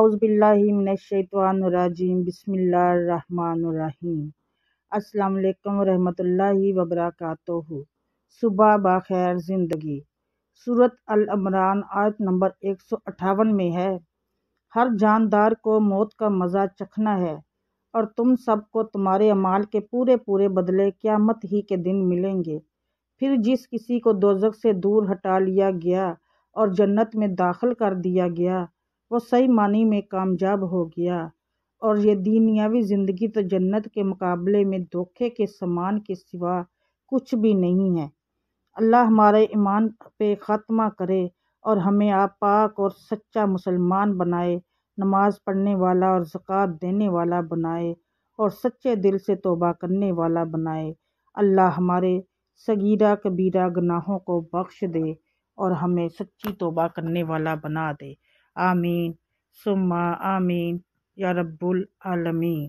अज़बिल्लिमिनशैतवानरजीम बसमीम अस्सलाम वालेकुम रहमतुल्लाहि व सुबह बाखैर ज़िंदगी सूरत अल आयत नंबर एक सौ अट्ठावन में है हर जानदार को मौत का मज़ा चखना है और तुम सबको तुम्हारे अमाल के पूरे पूरे बदले क़्यामत ही के दिन मिलेंगे फिर जिस किसी को दोजक से दूर हटा लिया गया और जन्नत में दाखिल कर दिया गया वो सही मानी में कामयाब हो गया और ये दीनियावी ज़िंदगी तो जन्नत के मुकाबले में धोखे के समान के सिवा कुछ भी नहीं है अल्लाह हमारे ईमान पे ख़त्मा करे और हमें आप पाक और सच्चा मुसलमान बनाए नमाज़ पढ़ने वाला और ज़क़़त देने वाला बनाए और सच्चे दिल से तोबा करने वाला बनाए अल्लाह हमारे सगीरा कबीरा गनाहों को बख्श दे और हमें सच्ची तोबा करने वाला बना दे आमीन सुम्मा आमीन या रब्बुल आलमीन